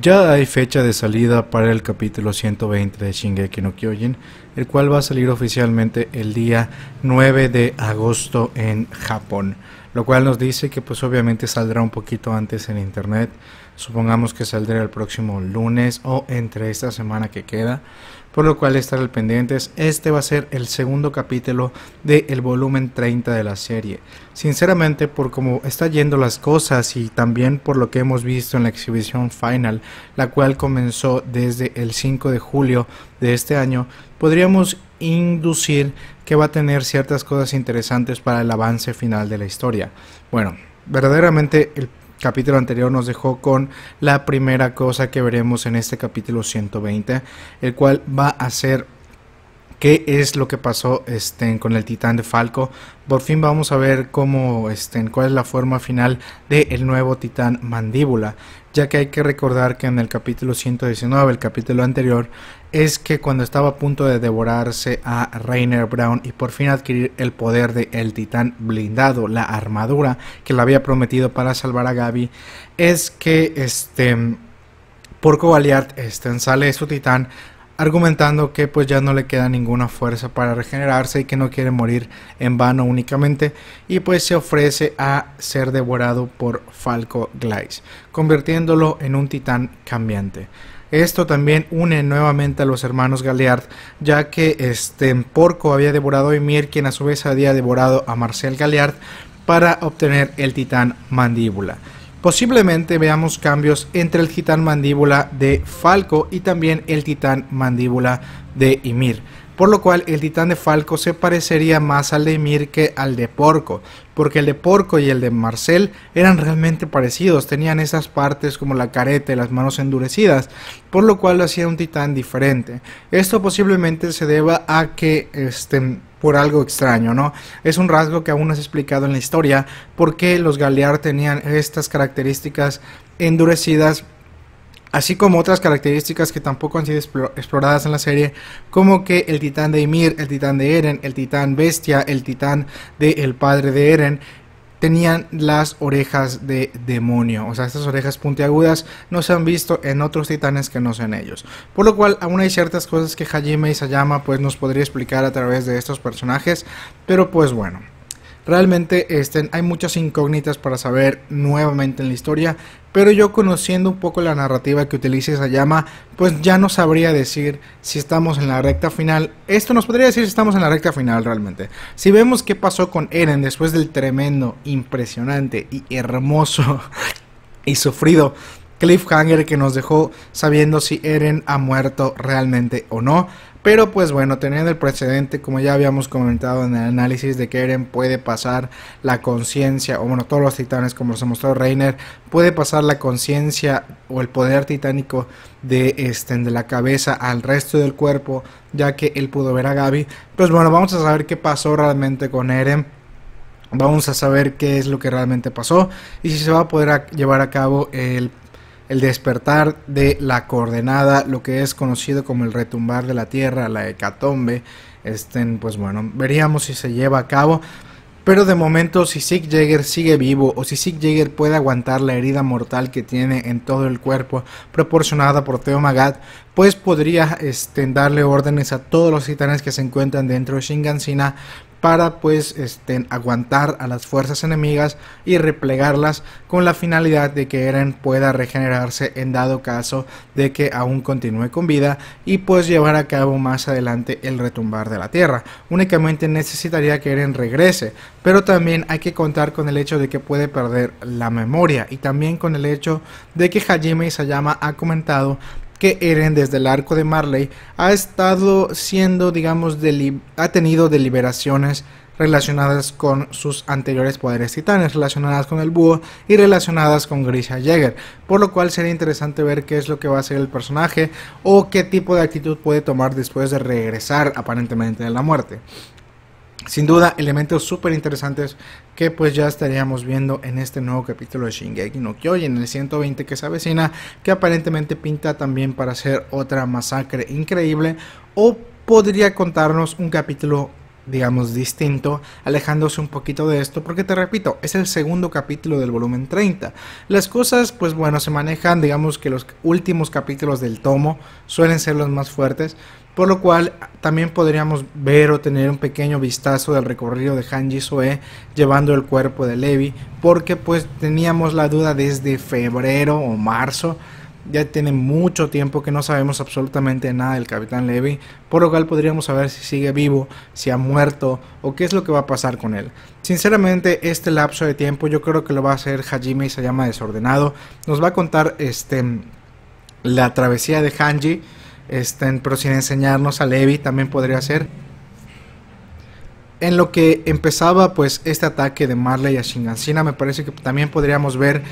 Ya hay fecha de salida para el capítulo 120 de Shingeki no Kyojin, el cual va a salir oficialmente el día 9 de agosto en Japón lo cual nos dice que pues obviamente saldrá un poquito antes en internet, supongamos que saldrá el próximo lunes o entre esta semana que queda, por lo cual estar al pendientes, este va a ser el segundo capítulo del el volumen 30 de la serie. Sinceramente, por cómo está yendo las cosas y también por lo que hemos visto en la exhibición final, la cual comenzó desde el 5 de julio de este año, podríamos inducir que va a tener ciertas cosas interesantes para el avance final de la historia. Bueno, verdaderamente el capítulo anterior nos dejó con la primera cosa que veremos en este capítulo 120, el cual va a ser qué es lo que pasó este, con el titán de Falco. Por fin vamos a ver cómo, este, cuál es la forma final del nuevo titán mandíbula, ya que hay que recordar que en el capítulo 119, el capítulo anterior, es que cuando estaba a punto de devorarse a Rainer Brown y por fin adquirir el poder de el titán blindado, la armadura que le había prometido para salvar a Gaby, es que este, Por Covaliard sale su titán argumentando que pues ya no le queda ninguna fuerza para regenerarse y que no quiere morir en vano únicamente y pues se ofrece a ser devorado por Falco Glice, convirtiéndolo en un titán cambiante. Esto también une nuevamente a los hermanos Galeard, ya que este Porco había devorado a Ymir, quien a su vez había devorado a Marcel Galeard para obtener el titán Mandíbula. Posiblemente veamos cambios entre el titán mandíbula de Falco y también el titán mandíbula de Ymir. Por lo cual el titán de Falco se parecería más al de Ymir que al de Porco, porque el de Porco y el de Marcel eran realmente parecidos, tenían esas partes como la careta y las manos endurecidas, por lo cual lo hacía un titán diferente. Esto posiblemente se deba a que este, por algo extraño, ¿no? Es un rasgo que aún no ha explicado en la historia, porque los Galear tenían estas características endurecidas así como otras características que tampoco han sido exploradas en la serie, como que el titán de Ymir, el titán de Eren, el titán bestia, el titán del padre de Eren, tenían las orejas de demonio. O sea, estas orejas puntiagudas no se han visto en otros titanes que no sean ellos. Por lo cual, aún hay ciertas cosas que Hajime Sayama pues, nos podría explicar a través de estos personajes. Pero pues bueno. Realmente este, hay muchas incógnitas para saber nuevamente en la historia, pero yo conociendo un poco la narrativa que utiliza esa llama, pues ya no sabría decir si estamos en la recta final. Esto nos podría decir si estamos en la recta final realmente. Si vemos qué pasó con Eren después del tremendo, impresionante y hermoso y sufrido cliffhanger que nos dejó sabiendo si Eren ha muerto realmente o no. Pero pues bueno, teniendo el precedente, como ya habíamos comentado en el análisis de que Eren puede pasar la conciencia, o bueno, todos los titanes, como los mostrado Reiner, puede pasar la conciencia o el poder titánico de, este, de la cabeza al resto del cuerpo, ya que él pudo ver a Gaby. Pues bueno, vamos a saber qué pasó realmente con Eren. Vamos a saber qué es lo que realmente pasó y si se va a poder llevar a cabo el el despertar de la coordenada, lo que es conocido como el retumbar de la Tierra, la hecatombe, estén, pues bueno, veríamos si se lleva a cabo. Pero de momento, si Sig Jagger sigue vivo o si Sig Jagger puede aguantar la herida mortal que tiene en todo el cuerpo proporcionada por Theo Magat, pues podría este, darle órdenes a todos los titanes que se encuentran dentro de Shingansina para pues este, aguantar a las fuerzas enemigas y replegarlas con la finalidad de que Eren pueda regenerarse en dado caso de que aún continúe con vida y pues llevar a cabo más adelante el retumbar de la tierra. Únicamente necesitaría que Eren regrese, pero también hay que contar con el hecho de que puede perder la memoria y también con el hecho de que Hajime Isayama ha comentado que Eren desde el arco de Marley ha estado siendo, digamos, ha tenido deliberaciones relacionadas con sus anteriores poderes titanes, relacionadas con el búho y relacionadas con Grisha Jäger, por lo cual sería interesante ver qué es lo que va a hacer el personaje o qué tipo de actitud puede tomar después de regresar aparentemente de la muerte sin duda elementos súper interesantes que pues ya estaríamos viendo en este nuevo capítulo de Shingeki no Kyojin, en el 120 que se avecina, que aparentemente pinta también para hacer otra masacre increíble o podría contarnos un capítulo digamos distinto, alejándose un poquito de esto, porque te repito, es el segundo capítulo del volumen 30. Las cosas, pues bueno, se manejan, digamos que los últimos capítulos del tomo suelen ser los más fuertes, por lo cual también podríamos ver o tener un pequeño vistazo del recorrido de Hanji Soe eh, llevando el cuerpo de Levi, porque pues teníamos la duda desde febrero o marzo, ya tiene mucho tiempo que no sabemos absolutamente nada del capitán Levi, por lo cual podríamos saber si sigue vivo, si ha muerto o qué es lo que va a pasar con él. Sinceramente, este lapso de tiempo yo creo que lo va a hacer Hajime y se llama desordenado, nos va a contar este la travesía de Hanji pero sin enseñarnos a Levi también podría ser. En lo que empezaba pues este ataque de Marley a Shingansina, me parece que también podríamos ver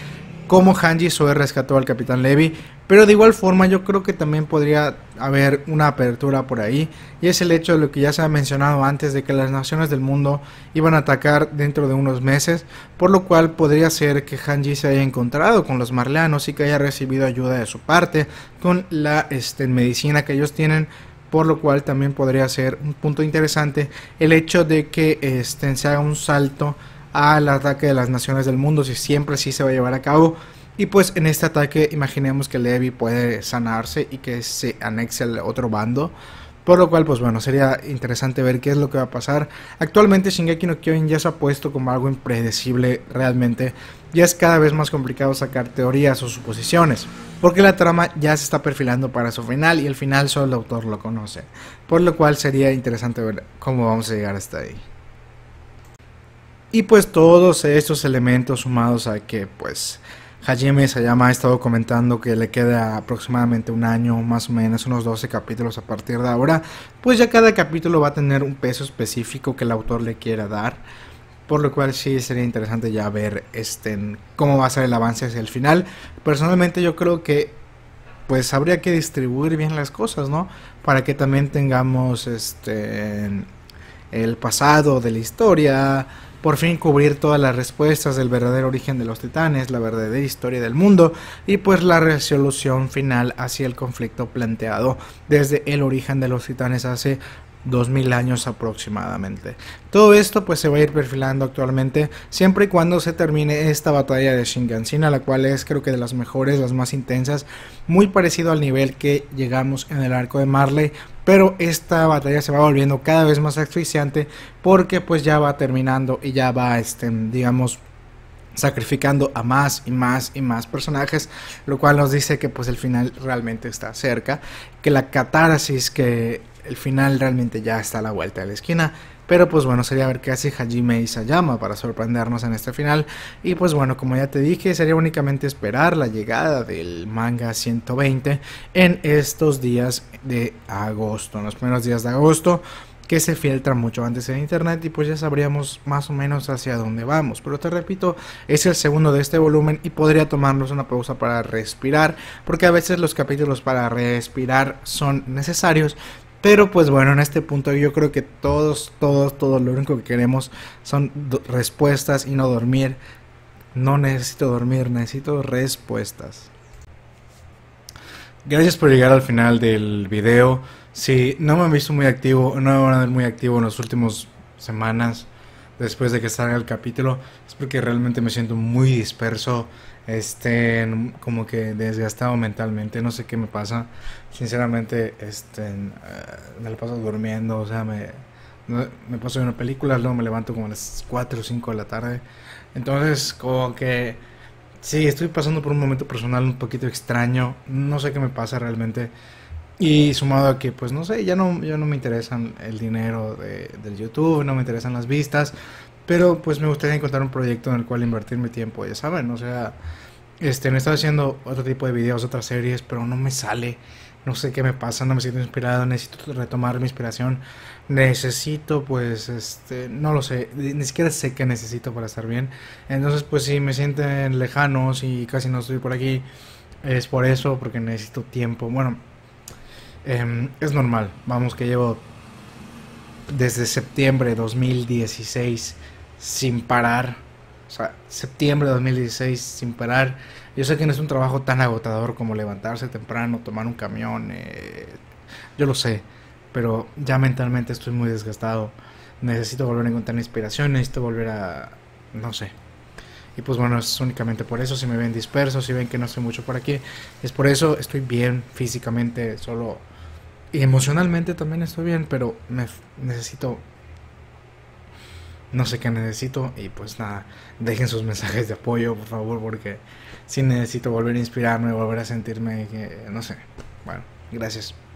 cómo Hanji Soe rescató al Capitán Levy, pero de igual forma yo creo que también podría haber una apertura por ahí, y es el hecho de lo que ya se ha mencionado antes, de que las naciones del mundo iban a atacar dentro de unos meses, por lo cual podría ser que Hanji se haya encontrado con los marleanos y que haya recibido ayuda de su parte con la este, medicina que ellos tienen por lo cual también podría ser un punto interesante el hecho de que este, se haga un salto al ataque de las naciones del mundo, si siempre sí se va a llevar a cabo. Y pues en este ataque imaginemos que Levi puede sanarse y que se anexe al otro bando. Por lo cual, pues bueno, sería interesante ver qué es lo que va a pasar. Actualmente Shingeki no Kyojin ya se ha puesto como algo impredecible realmente. Ya es cada vez más complicado sacar teorías o suposiciones. Porque la trama ya se está perfilando para su final y el final solo el autor lo conoce. Por lo cual sería interesante ver cómo vamos a llegar hasta ahí. Y pues todos estos elementos sumados a que pues Hajime Sayama ha estado comentando que le queda aproximadamente un año, más o menos unos 12 capítulos a partir de ahora, pues ya cada capítulo va a tener un peso específico que el autor le quiera dar, por lo cual sí sería interesante ya ver este, cómo va a ser el avance hacia el final. Personalmente yo creo que pues habría que distribuir bien las cosas, ¿no? Para que también tengamos este el pasado de la historia, por fin cubrir todas las respuestas del verdadero origen de los titanes, la verdadera historia del mundo y pues la resolución final hacia el conflicto planteado desde el origen de los titanes hace 2000 años aproximadamente. Todo esto pues se va a ir perfilando actualmente siempre y cuando se termine esta batalla de Shingansina, la cual es creo que de las mejores, las más intensas, muy parecido al nivel que llegamos en el arco de Marley, pero esta batalla se va volviendo cada vez más asfixiante porque pues ya va terminando y ya va, este, digamos, sacrificando a más y más y más personajes, lo cual nos dice que pues el final realmente está cerca, que la catarsis, que el final realmente ya está a la vuelta de la esquina. Pero pues bueno, sería ver qué hace Hajime Isayama para sorprendernos en este final. Y pues bueno, como ya te dije, sería únicamente esperar la llegada del manga 120 en estos días de agosto, en los primeros días de agosto, que se filtra mucho antes en internet y pues ya sabríamos más o menos hacia dónde vamos. Pero te repito, es el segundo de este volumen y podría tomarnos una pausa para respirar, porque a veces los capítulos para respirar son necesarios. Pero pues bueno, en este punto yo creo que todos, todos, todos lo único que queremos son respuestas y no dormir. No necesito dormir, necesito respuestas. Gracias por llegar al final del video. Si no me han visto muy activo, no me van a ver muy activo en las últimas semanas después de que salga el capítulo, es porque realmente me siento muy disperso, este, como que desgastado mentalmente, no sé qué me pasa. Sinceramente, este, eh, me lo paso durmiendo, o sea, me, me paso viendo películas, luego me levanto como a las 4 o 5 de la tarde. Entonces, como que Sí, estoy pasando por un momento personal un poquito extraño. No sé qué me pasa realmente. Y sumado a que, pues no sé, ya no, ya no me interesan el dinero de, del YouTube, no me interesan las vistas. Pero pues me gustaría encontrar un proyecto en el cual invertir mi tiempo, ya saben. O sea, este, me estaba haciendo otro tipo de videos, otras series, pero no me sale no sé qué me pasa, no me siento inspirado, necesito retomar mi inspiración, necesito pues, este, no lo sé, ni siquiera sé qué necesito para estar bien. Entonces pues si me sienten lejanos y casi no estoy por aquí, es por eso, porque necesito tiempo. Bueno, em, es normal, vamos que llevo desde septiembre de 2016 sin parar o sea, septiembre de 2016 sin parar. Yo sé que no es un trabajo tan agotador como levantarse temprano, tomar un camión. Eh, yo lo sé, pero ya mentalmente estoy muy desgastado. Necesito volver a encontrar inspiración, necesito volver a... no sé. Y pues bueno, es únicamente por eso. Si me ven dispersos, si ven que no estoy mucho por aquí, es por eso estoy bien físicamente, solo... Y emocionalmente también estoy bien, pero necesito no sé qué necesito y pues nada, dejen sus mensajes de apoyo por favor porque sí necesito volver a inspirarme, volver a sentirme que, no sé, bueno, gracias.